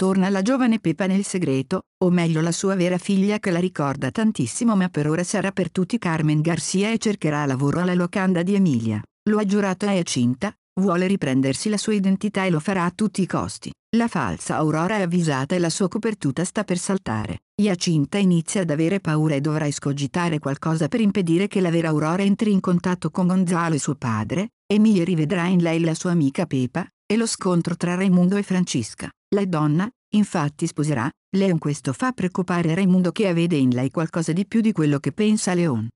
torna la giovane Pepa nel segreto, o meglio la sua vera figlia che la ricorda tantissimo ma per ora sarà per tutti Carmen Garcia e cercherà lavoro alla locanda di Emilia. Lo ha giurato a Jacinta, vuole riprendersi la sua identità e lo farà a tutti i costi. La falsa Aurora è avvisata e la sua copertura sta per saltare. Jacinta inizia ad avere paura e dovrà escogitare qualcosa per impedire che la vera Aurora entri in contatto con Gonzalo e suo padre. Emilia rivedrà in lei la sua amica Pepa, e lo scontro tra Raimundo e Francesca. La donna, infatti sposerà Leon questo fa preoccupare Raimundo che vede in lei qualcosa di più di quello che pensa Leon.